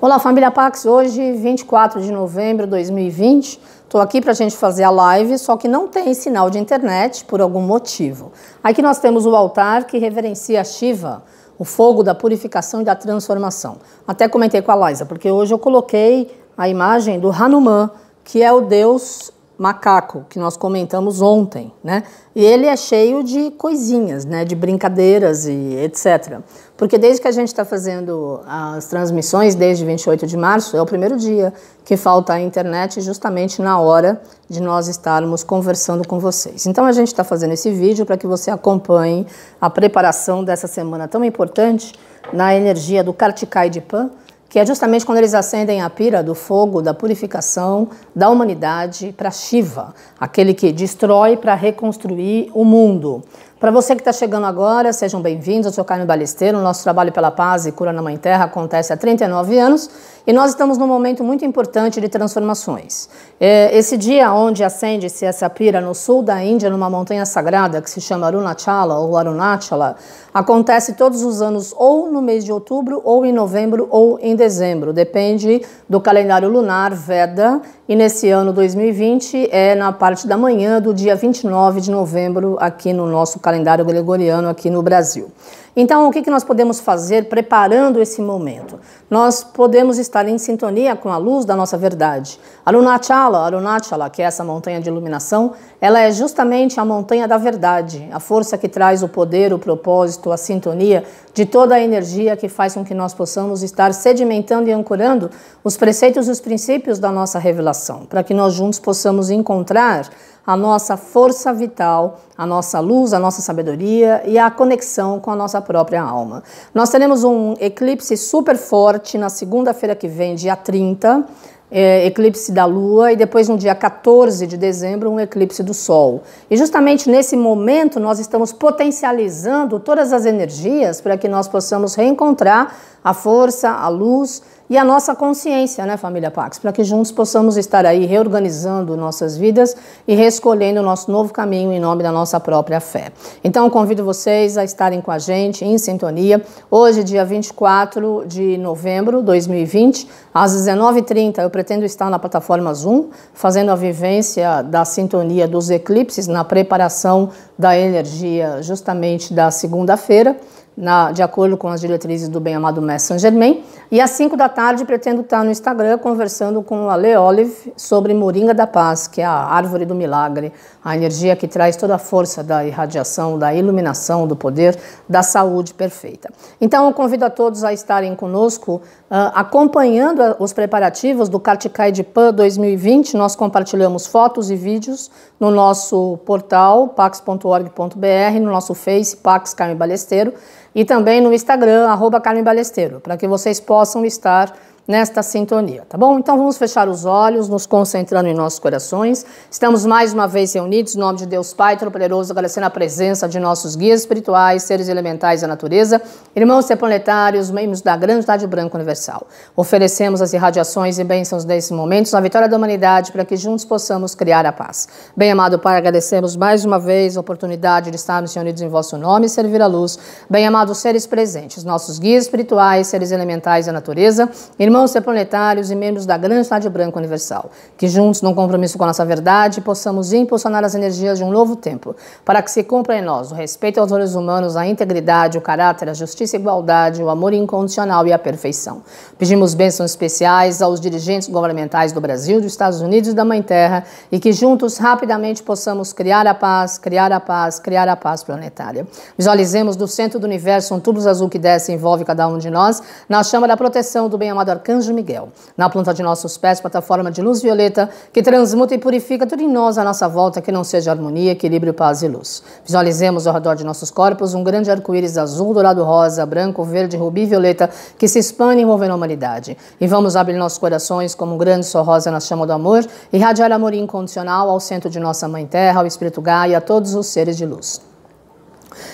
Olá, família Pax. Hoje, 24 de novembro de 2020, estou aqui para a gente fazer a live, só que não tem sinal de internet por algum motivo. Aqui nós temos o altar que reverencia Shiva, o fogo da purificação e da transformação. Até comentei com a Liza, porque hoje eu coloquei a imagem do Hanuman, que é o deus macaco, que nós comentamos ontem, né? E ele é cheio de coisinhas, né? De brincadeiras e etc. Porque desde que a gente está fazendo as transmissões, desde 28 de março, é o primeiro dia que falta a internet, justamente na hora de nós estarmos conversando com vocês. Então a gente está fazendo esse vídeo para que você acompanhe a preparação dessa semana tão importante na energia do Kartikai de Pan, que é justamente quando eles acendem a pira do fogo da purificação da humanidade para Shiva, aquele que destrói para reconstruir o mundo. Para você que está chegando agora, sejam bem-vindos. Eu sou Carmen Balesteiro. nosso trabalho pela paz e cura na Mãe Terra acontece há 39 anos e nós estamos num momento muito importante de transformações. É, esse dia onde acende-se essa pira no sul da Índia, numa montanha sagrada que se chama Arunachala ou Arunachala, acontece todos os anos ou no mês de outubro, ou em novembro, ou em dezembro. Depende do calendário lunar Veda e nesse ano 2020 é na parte da manhã do dia 29 de novembro aqui no nosso calendário gregoriano aqui no Brasil. Então, o que nós podemos fazer preparando esse momento? Nós podemos estar em sintonia com a luz da nossa verdade. Arunachala, Arunachala, que é essa montanha de iluminação, ela é justamente a montanha da verdade, a força que traz o poder, o propósito, a sintonia de toda a energia que faz com que nós possamos estar sedimentando e ancorando os preceitos e os princípios da nossa revelação, para que nós juntos possamos encontrar a nossa força vital, a nossa luz, a nossa sabedoria e a conexão com a nossa própria alma. Nós teremos um eclipse super forte na segunda-feira que vem, dia 30, é, eclipse da Lua e depois no dia 14 de dezembro um eclipse do Sol. E justamente nesse momento nós estamos potencializando todas as energias para que nós possamos reencontrar a força, a luz, e a nossa consciência, né, família Pax, para que juntos possamos estar aí reorganizando nossas vidas e reescolhendo o nosso novo caminho em nome da nossa própria fé. Então, convido vocês a estarem com a gente em sintonia. Hoje, dia 24 de novembro de 2020, às 19h30, eu pretendo estar na plataforma Zoom, fazendo a vivência da sintonia dos eclipses na preparação da energia justamente da segunda-feira na, de acordo com as diretrizes do bem-amado Mestre Saint-Germain. E às 5 da tarde pretendo estar no Instagram conversando com a Le Olive sobre Moringa da Paz, que é a árvore do milagre, a energia que traz toda a força da irradiação, da iluminação, do poder, da saúde perfeita. Então eu convido a todos a estarem conosco, uh, acompanhando ah, os preparativos do Kartikai de Pan 2020. Nós compartilhamos fotos e vídeos no nosso portal pax.org.br, no nosso Face, Pax Carmen Balesteiro, e também no Instagram, arroba Balesteiro, para que vocês possam estar nesta sintonia, tá bom? Então vamos fechar os olhos, nos concentrando em nossos corações. Estamos mais uma vez reunidos em nome de Deus Pai Todo-Poderoso, agradecendo a presença de nossos guias espirituais, seres elementais da natureza, irmãos planetários, membros da grande cidade branca universal. Oferecemos as irradiações e bênçãos desses momentos na vitória da humanidade para que juntos possamos criar a paz. Bem amado Pai, agradecemos mais uma vez a oportunidade de estarmos reunidos em vosso nome e servir à luz. Bem amados seres presentes, nossos guias espirituais, seres elementais da natureza, irmãos irmãos planetários e membros da grande cidade branca universal, que juntos, num compromisso com a nossa verdade, possamos impulsionar as energias de um novo tempo, para que se cumpra em nós o respeito aos valores humanos, a integridade, o caráter, a justiça e a igualdade, o amor incondicional e a perfeição. Pedimos bênçãos especiais aos dirigentes governamentais do Brasil, dos Estados Unidos e da Mãe Terra, e que juntos, rapidamente, possamos criar a paz, criar a paz, criar a paz planetária. Visualizemos do centro do universo um tubo azul que desce e envolve cada um de nós, na chama da proteção do bem amado Arcanjo Miguel. Na planta de nossos pés, plataforma de luz violeta, que transmuta e purifica tudo em nós à nossa volta, que não seja harmonia, equilíbrio, paz e luz. Visualizemos ao redor de nossos corpos um grande arco-íris azul, dourado, rosa, branco, verde, rubi e violeta, que se expande envolvendo a humanidade. E vamos abrir nossos corações como um grande sol rosa na chama do amor, irradiar amor incondicional ao centro de nossa Mãe Terra, ao Espírito Gaia, a todos os seres de luz.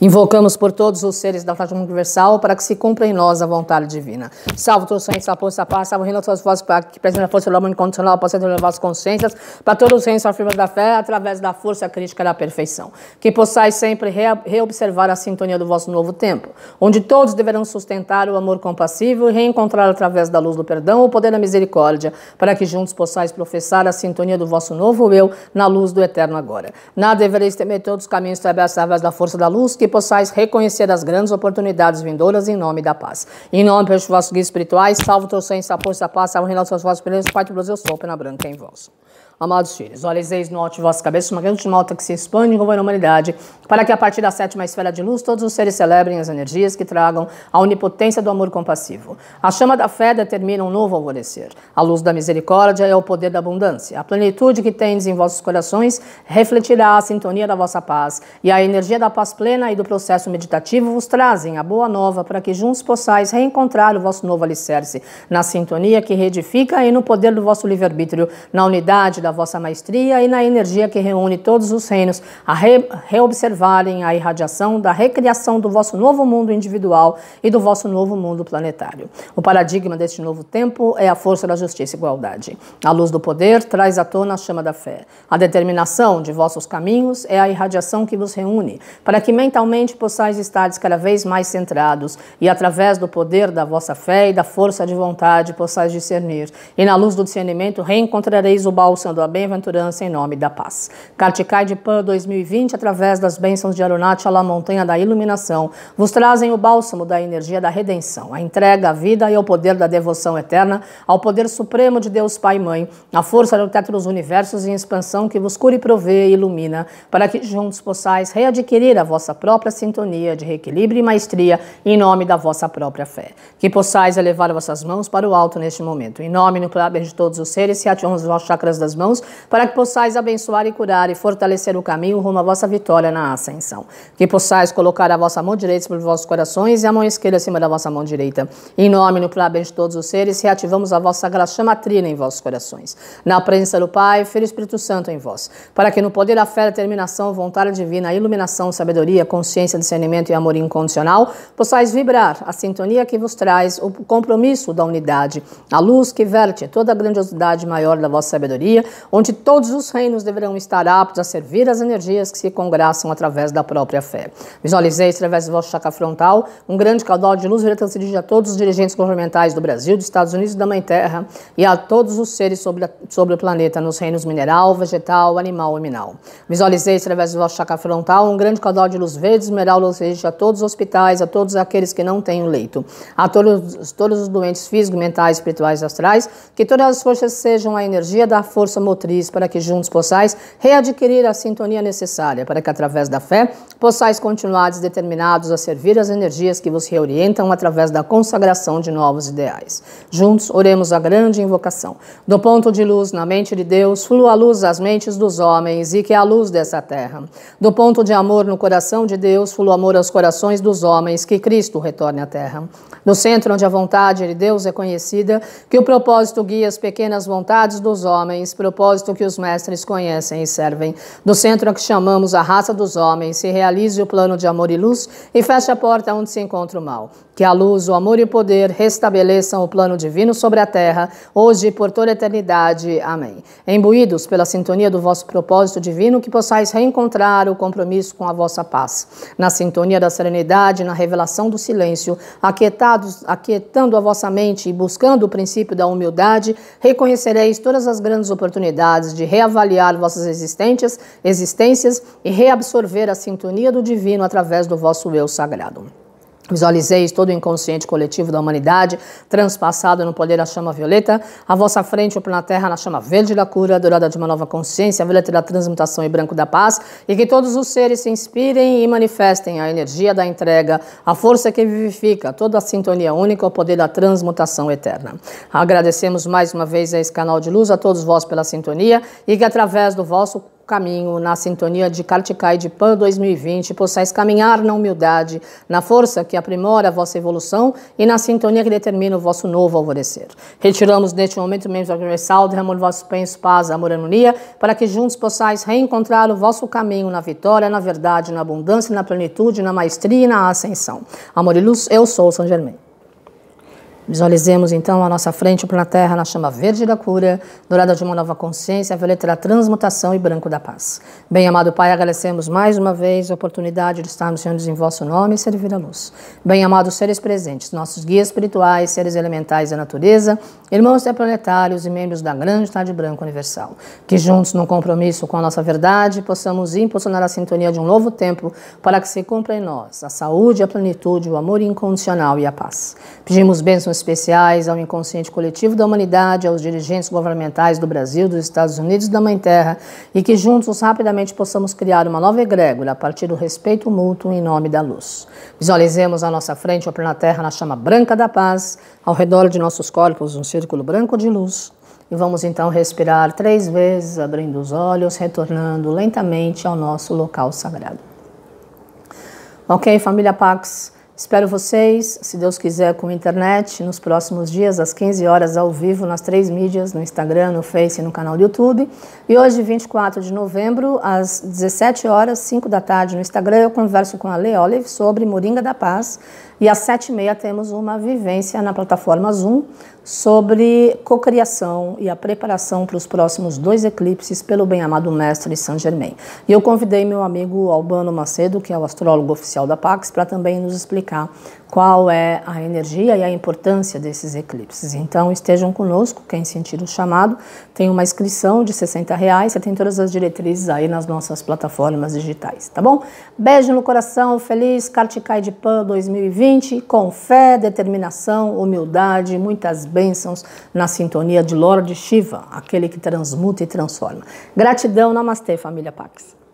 Invocamos por todos os seres da Fátima Universal para que se cumpra em nós a vontade divina. Salve todos os santos, a força, a paz, salve reina suas vozes, para que presente a força do amor incondicional, possa ter vossas consciências, para todos os santos, afirmas da fé, através da força crítica da perfeição. Que possais sempre reobservar a sintonia do vosso novo tempo, onde todos deverão sustentar o amor compassivo e reencontrar através da luz do perdão o poder da misericórdia, para que juntos possais professar a sintonia do vosso novo eu na luz do eterno agora. Nada devereis temer todos os caminhos através da força da luz luz, que possais reconhecer as grandes oportunidades vindouras em nome da paz. Em nome dos vossos guias espirituais, salvo, trouxe, força, paz, salvo, relação aos vossos peleiros, Pai do Brasil, sou, pena branca em vós. Amados filhos, olhezeis no alto de vossas cabeças uma grande malta que se expande em governa a humanidade, para que a partir da sétima esfera de luz todos os seres celebrem as energias que tragam a onipotência do amor compassivo. A chama da fé determina um novo alvorecer. A luz da misericórdia é o poder da abundância. A plenitude que tendes em vossos corações refletirá a sintonia da vossa paz, e a energia da paz plena e do processo meditativo vos trazem a boa nova para que juntos possais reencontrar o vosso novo alicerce, na sintonia que reedifica e no poder do vosso livre-arbítrio, na unidade da vossa maestria e na energia que reúne todos os reinos, a re reobservarem a irradiação da recriação do vosso novo mundo individual e do vosso novo mundo planetário. O paradigma deste novo tempo é a força da justiça e igualdade. A luz do poder traz à tona a chama da fé. A determinação de vossos caminhos é a irradiação que vos reúne, para que mentalmente possais estar cada vez mais centrados e através do poder da vossa fé e da força de vontade possais discernir. E na luz do discernimento reencontrareis o bálsamo proclamando a bem-aventurança em nome da paz. Karticai de Pan 2020, através das bênçãos de Arunachala, a montanha da iluminação, vos trazem o bálsamo da energia da redenção, a entrega à vida e ao poder da devoção eterna, ao poder supremo de Deus Pai e Mãe, a força do teto dos universos em expansão que vos cura e provê e ilumina, para que juntos possais readquirir a vossa própria sintonia de reequilíbrio e maestria em nome da vossa própria fé. Que possais elevar vossas mãos para o alto neste momento. Em nome no clube de todos os seres, se ativamos os vossos chakras das mãos para que possais abençoar e curar e fortalecer o caminho rumo à vossa vitória na ascensão. Que possais colocar a vossa mão direita sobre os vossos corações e a mão esquerda acima da vossa mão direita. Em nome no parabéns de todos os seres, reativamos a vossa sagrada chama trina em vossos corações. Na presença do Pai, Filho e Espírito Santo em vós. Para que no poder da fé, determinação, vontade divina, iluminação, sabedoria, consciência, discernimento e amor incondicional, possais vibrar a sintonia que vos traz o compromisso da unidade, a luz que verte toda a grandiosidade maior da vossa sabedoria onde todos os reinos deverão estar aptos a servir as energias que se congraçam através da própria fé. Visualizei através do vosso chakra frontal um grande caudal de luz que se dirige a todos os dirigentes governamentais do Brasil, dos Estados Unidos e da Mãe Terra e a todos os seres sobre, a, sobre o planeta nos reinos mineral, vegetal, animal e mineral. Visualizei através do vosso chakra frontal um grande caudal de luz verde esmeralda se dirige a todos os hospitais, a todos aqueles que não têm o leito, a todos, todos os doentes físicos, mentais, espirituais e astrais, que todas as forças sejam a energia da força motriz para que juntos possais readquirir a sintonia necessária, para que através da fé possais continuar determinados a servir as energias que vos reorientam através da consagração de novos ideais. Juntos oremos a grande invocação. Do ponto de luz na mente de Deus, flua a luz às mentes dos homens e que a luz dessa terra. Do ponto de amor no coração de Deus, flua amor aos corações dos homens, que Cristo retorne à terra. No centro onde a vontade de Deus é conhecida, que o propósito guia as pequenas vontades dos homens, propósito que os mestres conhecem e servem. Do centro a é que chamamos a raça dos homens, se realize o plano de amor e luz e feche a porta onde se encontra o mal. Que a luz, o amor e o poder restabeleçam o plano divino sobre a terra, hoje e por toda a eternidade. Amém. Embuídos pela sintonia do vosso propósito divino, que possais reencontrar o compromisso com a vossa paz. Na sintonia da serenidade, na revelação do silêncio, aquietados, aquietando a vossa mente e buscando o princípio da humildade, reconhecereis todas as grandes oportunidades de reavaliar vossas existências e reabsorver a sintonia do divino através do vosso eu sagrado. Visualizeis todo o inconsciente coletivo da humanidade, transpassado no poder da chama violeta, à vossa frente o plano terra na chama verde da cura, dourada de uma nova consciência, a violeta da transmutação e branco da paz, e que todos os seres se inspirem e manifestem a energia da entrega, a força que vivifica, toda a sintonia única, o poder da transmutação eterna. Agradecemos mais uma vez a esse canal de luz, a todos vós pela sintonia, e que através do vosso caminho na sintonia de Kartikai de Pan 2020, possais caminhar na humildade, na força que aprimora a vossa evolução e na sintonia que determina o vosso novo alvorecer. Retiramos neste momento o agressal, universal, derramando vosso penso, paz, amor e harmonia, para que juntos possais reencontrar o vosso caminho na vitória, na verdade, na abundância, na plenitude, na maestria e na ascensão. Amor e luz, eu sou São Germain. Visualizemos então à nossa frente o planeta Terra na chama verde da cura, dourada de uma nova consciência, violeta da transmutação e branco da paz. Bem amado Pai, agradecemos mais uma vez a oportunidade de estarmos reunidos em vosso nome e servir a luz. Bem amados seres presentes, nossos guias espirituais, seres elementais da natureza, irmãos interplanetários e membros da grande tarde branca universal, que juntos, num compromisso com a nossa verdade, possamos impulsionar a sintonia de um novo tempo para que se cumpra em nós a saúde, a plenitude, o amor incondicional e a paz. Pedimos bênçãos forças especiais, ao inconsciente coletivo da humanidade, aos dirigentes governamentais do Brasil, dos Estados Unidos e da Mãe Terra, e que juntos rapidamente possamos criar uma nova egrégora a partir do respeito mútuo em nome da luz. Visualizemos à nossa frente o planeta Terra na chama branca da paz, ao redor de nossos corpos um círculo branco de luz. E vamos então respirar três vezes, abrindo os olhos, retornando lentamente ao nosso local sagrado. Ok, família Pax? Espero vocês, se Deus quiser, com internet, nos próximos dias, às 15 horas, ao vivo, nas três mídias, no Instagram, no Face e no canal do YouTube. E hoje, 24 de novembro, às 17 horas, 5 da tarde, no Instagram, eu converso com a Le Olive sobre Moringa da Paz. E às 7h30 temos uma vivência na plataforma Zoom sobre cocriação e a preparação para os próximos dois eclipses pelo bem-amado mestre Saint Germain. E eu convidei meu amigo Albano Macedo, que é o astrólogo oficial da Pax, para também nos explicar qual é a energia e a importância desses eclipses. Então estejam conosco, quem sentir o chamado, tem uma inscrição de 60 reais, você tem todas as diretrizes aí nas nossas plataformas digitais, tá bom? Beijo no coração, feliz Kartikai de Pan 2020, com fé, determinação, humildade, muitas bênçãos na sintonia de Lord Shiva, aquele que transmuta e transforma. Gratidão, Namastê, família Pax.